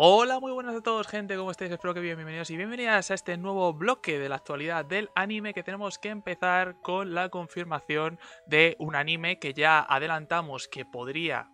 Hola, muy buenas a todos gente, ¿cómo estáis? Espero que bien, bienvenidos y bienvenidas a este nuevo bloque de la actualidad del anime que tenemos que empezar con la confirmación de un anime que ya adelantamos que podría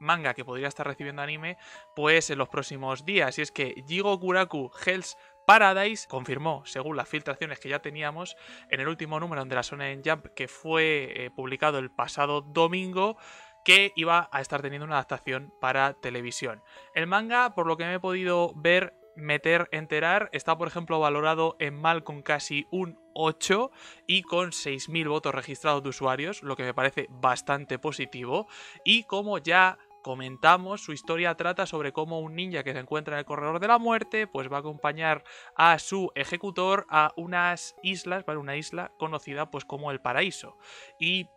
manga que podría estar recibiendo anime pues en los próximos días y es que Jigo Kuraku Hell's Paradise confirmó, según las filtraciones que ya teníamos, en el último número de la en Jump que fue eh, publicado el pasado domingo, que iba a estar teniendo una adaptación para televisión. El manga, por lo que me he podido ver, meter, enterar, está por ejemplo valorado en mal con casi un 8 y con 6.000 votos registrados de usuarios, lo que me parece bastante positivo. Y como ya comentamos, su historia trata sobre cómo un ninja que se encuentra en el corredor de la muerte, pues va a acompañar a su ejecutor a unas islas, para una isla conocida pues como el paraíso. Y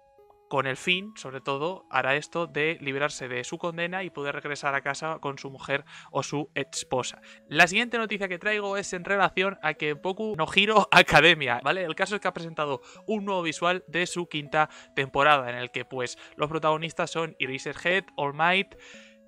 con el fin, sobre todo, hará esto de liberarse de su condena y poder regresar a casa con su mujer o su esposa. La siguiente noticia que traigo es en relación a que Poku no giro Academia, ¿vale? El caso es que ha presentado un nuevo visual de su quinta temporada en el que pues los protagonistas son Head, All Might,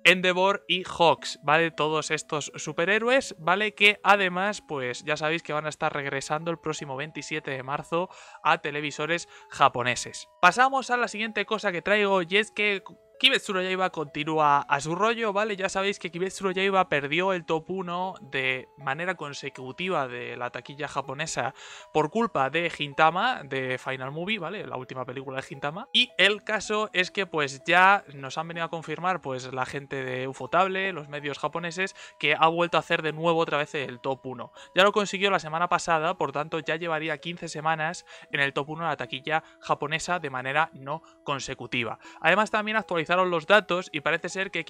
Endeavor y Hawks, ¿vale? Todos estos superhéroes, ¿vale? Que además, pues ya sabéis que van a estar regresando el próximo 27 de marzo a televisores japoneses. Pasamos a la siguiente cosa que traigo y es que Kibetsu no continúa a su rollo, ¿vale? Ya sabéis que Kibetsu no perdió el top 1 de manera consecutiva de la taquilla japonesa por culpa de Hintama, de Final Movie, ¿vale? La última película de Hintama. Y el caso es que pues ya nos han venido a confirmar pues la gente de Ufotable, los medios japoneses, que ha vuelto a hacer de nuevo otra vez el top 1. Ya lo consiguió la semana pasada, por tanto ya llevaría 15 semanas en el top 1 de la taquilla japonesa de manera no consecutiva. Además también actualizó los datos y parece ser que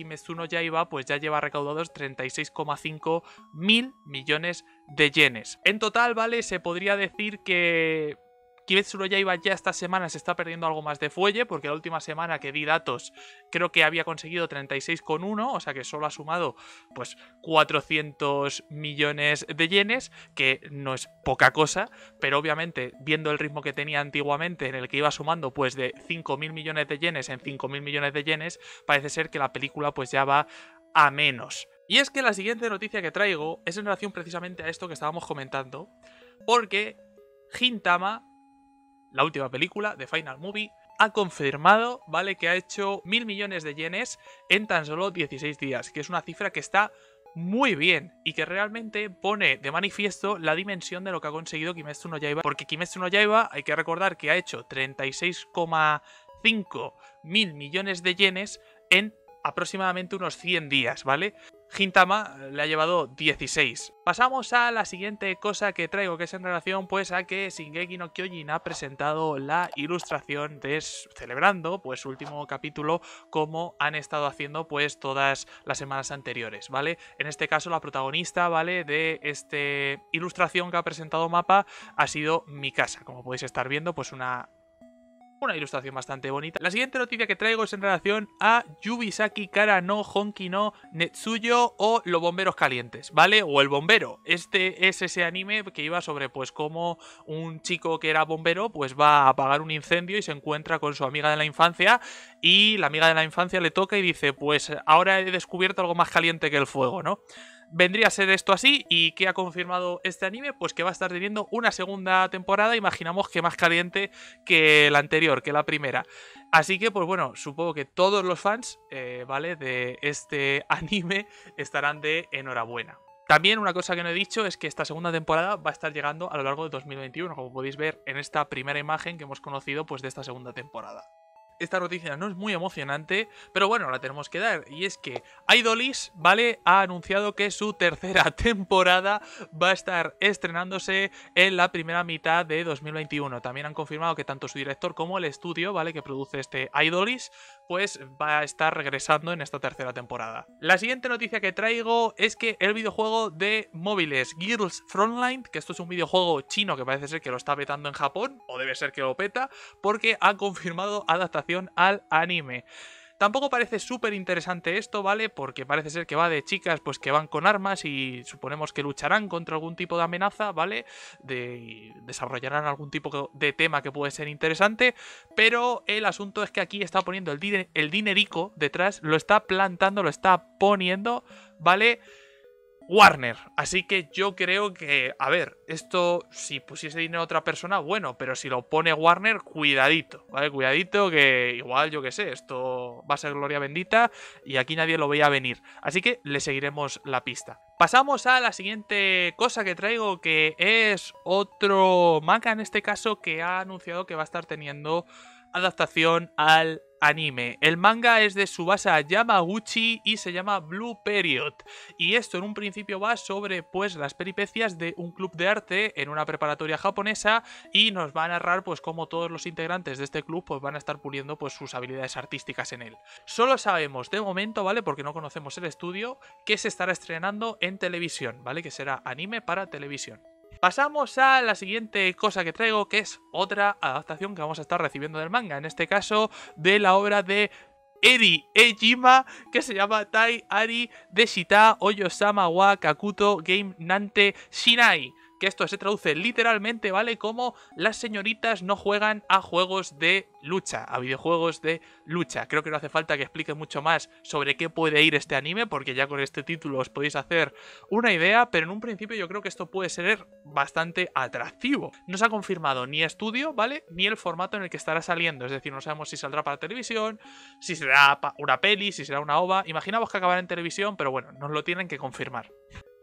ya iba pues ya lleva recaudados 36,5 mil millones de yenes. En total, ¿vale? Se podría decir que Kibetsu ya iba ya esta semana se está perdiendo algo más de fuelle, porque la última semana que di datos creo que había conseguido 36,1, o sea que solo ha sumado pues 400 millones de yenes, que no es poca cosa, pero obviamente viendo el ritmo que tenía antiguamente en el que iba sumando pues de 5.000 millones de yenes en 5.000 millones de yenes, parece ser que la película pues ya va a menos. Y es que la siguiente noticia que traigo es en relación precisamente a esto que estábamos comentando, porque Hintama la última película, de Final Movie, ha confirmado, ¿vale? Que ha hecho mil millones de yenes en tan solo 16 días, que es una cifra que está muy bien y que realmente pone de manifiesto la dimensión de lo que ha conseguido Kimetsu no Yaiba, porque Kimetsu no Yaiba hay que recordar que ha hecho 36,5 mil millones de yenes en aproximadamente unos 100 días, ¿vale? Hintama le ha llevado 16. Pasamos a la siguiente cosa que traigo, que es en relación pues a que Shingeki no Kyojin ha presentado la ilustración de celebrando pues su último capítulo como han estado haciendo pues todas las semanas anteriores, ¿vale? En este caso la protagonista, ¿vale? De este ilustración que ha presentado Mapa ha sido mi casa, como podéis estar viendo, pues una una ilustración bastante bonita. La siguiente noticia que traigo es en relación a Yubisaki Kara no Honki no Netsuyo o Los Bomberos Calientes, ¿vale? O El Bombero. Este es ese anime que iba sobre pues cómo un chico que era bombero pues va a apagar un incendio y se encuentra con su amiga de la infancia y la amiga de la infancia le toca y dice pues ahora he descubierto algo más caliente que el fuego, ¿no? vendría a ser esto así y que ha confirmado este anime, pues que va a estar teniendo una segunda temporada, imaginamos que más caliente que la anterior, que la primera. Así que, pues bueno, supongo que todos los fans, eh, ¿vale? De este anime estarán de enhorabuena. También una cosa que no he dicho es que esta segunda temporada va a estar llegando a lo largo de 2021, como podéis ver en esta primera imagen que hemos conocido pues, de esta segunda temporada esta noticia no es muy emocionante, pero bueno, la tenemos que dar. Y es que Idolis, ¿vale? Ha anunciado que su tercera temporada va a estar estrenándose en la primera mitad de 2021. También han confirmado que tanto su director como el estudio, ¿vale? Que produce este Idolis, pues va a estar regresando en esta tercera temporada. La siguiente noticia que traigo es que el videojuego de móviles Girls Frontline, que esto es un videojuego chino que parece ser que lo está petando en Japón, o debe ser que lo peta, porque ha confirmado adaptación al anime. Tampoco parece súper interesante esto, ¿vale? Porque parece ser que va de chicas pues que van con armas y suponemos que lucharán contra algún tipo de amenaza, ¿vale? De, desarrollarán algún tipo de tema que puede ser interesante, pero el asunto es que aquí está poniendo el, el dinerico detrás, lo está plantando, lo está poniendo, ¿vale? Warner. Así que yo creo que, a ver, esto si pusiese dinero a otra persona, bueno, pero si lo pone Warner, cuidadito, ¿vale? Cuidadito que igual, yo qué sé, esto va a ser gloria bendita y aquí nadie lo veía venir. Así que le seguiremos la pista. Pasamos a la siguiente cosa que traigo, que es otro manga en este caso que ha anunciado que va a estar teniendo adaptación al anime. El manga es de Subasa Yamaguchi y se llama Blue Period. Y esto en un principio va sobre pues las peripecias de un club de arte en una preparatoria japonesa y nos va a narrar pues cómo todos los integrantes de este club pues van a estar puliendo pues sus habilidades artísticas en él. Solo sabemos de momento, ¿vale? Porque no conocemos el estudio, que se estará estrenando en televisión, ¿vale? Que será anime para televisión. Pasamos a la siguiente cosa que traigo, que es otra adaptación que vamos a estar recibiendo del manga, en este caso de la obra de Eri Ejima, que se llama Tai Ari Deshita Oyosama wa Kakuto Game Nante Shinai que esto se traduce literalmente, ¿vale? Como las señoritas no juegan a juegos de lucha, a videojuegos de lucha. Creo que no hace falta que explique mucho más sobre qué puede ir este anime, porque ya con este título os podéis hacer una idea, pero en un principio yo creo que esto puede ser bastante atractivo. No se ha confirmado ni estudio, ¿vale? Ni el formato en el que estará saliendo, es decir, no sabemos si saldrá para televisión, si será una peli, si será una ova. Imaginamos que acabará en televisión, pero bueno, nos lo tienen que confirmar.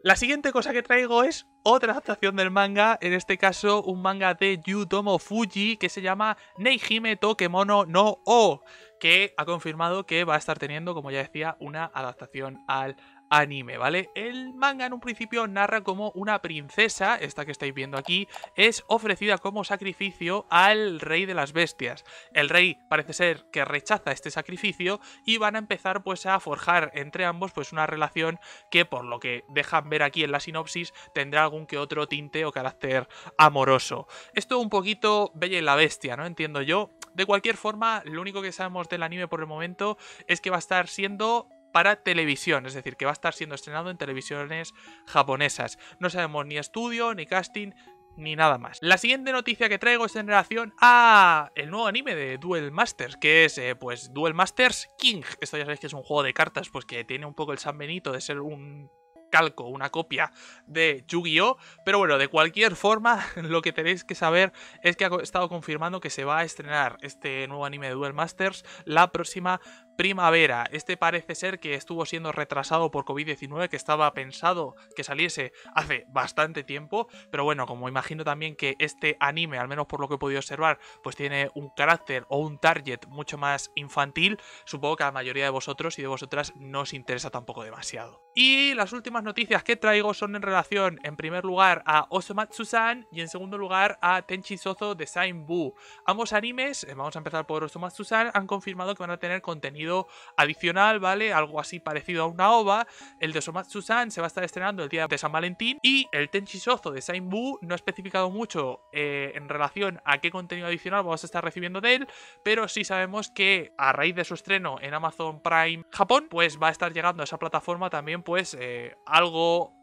La siguiente cosa que traigo es otra adaptación del manga, en este caso un manga de Tomo Fuji que se llama Neihime Tokemono no O, que ha confirmado que va a estar teniendo, como ya decía, una adaptación al anime, ¿vale? El manga en un principio narra como una princesa, esta que estáis viendo aquí, es ofrecida como sacrificio al rey de las bestias. El rey parece ser que rechaza este sacrificio y van a empezar pues a forjar entre ambos pues una relación que por lo que dejan ver aquí en la sinopsis tendrá algún que otro tinte o carácter amoroso. Esto un poquito Bella y la Bestia, ¿no? Entiendo yo. De cualquier forma, lo único que sabemos del anime por el momento es que va a estar siendo para televisión, es decir, que va a estar siendo estrenado en televisiones japonesas. No sabemos ni estudio, ni casting, ni nada más. La siguiente noticia que traigo es en relación a el nuevo anime de Duel Masters, que es eh, pues Duel Masters King. Esto ya sabéis que es un juego de cartas, pues que tiene un poco el San Benito de ser un calco, una copia de Yu-Gi-Oh! Pero bueno, de cualquier forma, lo que tenéis que saber es que ha estado confirmando que se va a estrenar este nuevo anime de Duel Masters la próxima Primavera, este parece ser que estuvo siendo retrasado por COVID-19, que estaba pensado que saliese hace bastante tiempo, pero bueno, como imagino también que este anime, al menos por lo que he podido observar, pues tiene un carácter o un target mucho más infantil, supongo que a la mayoría de vosotros y de vosotras no os interesa tampoco demasiado. Y las últimas noticias que traigo son en relación, en primer lugar, a Osomatsu-san y en segundo lugar a Tenchi Sozo de Sainbu. Ambos animes, eh, vamos a empezar por Osomatsu-san, han confirmado que van a tener contenido adicional, ¿vale? Algo así parecido a una OVA. El de somatsu san se va a estar estrenando el día de San Valentín. Y el Tenchi Sozo de Sainbu no ha especificado mucho eh, en relación a qué contenido adicional vamos a estar recibiendo de él, pero sí sabemos que a raíz de su estreno en Amazon Prime Japón, pues va a estar llegando a esa plataforma también, pues, eh, algo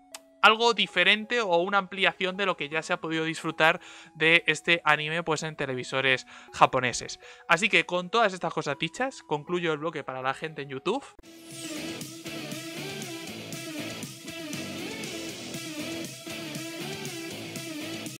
algo diferente o una ampliación de lo que ya se ha podido disfrutar de este anime pues en televisores japoneses. Así que con todas estas cosas dichas, concluyo el bloque para la gente en YouTube.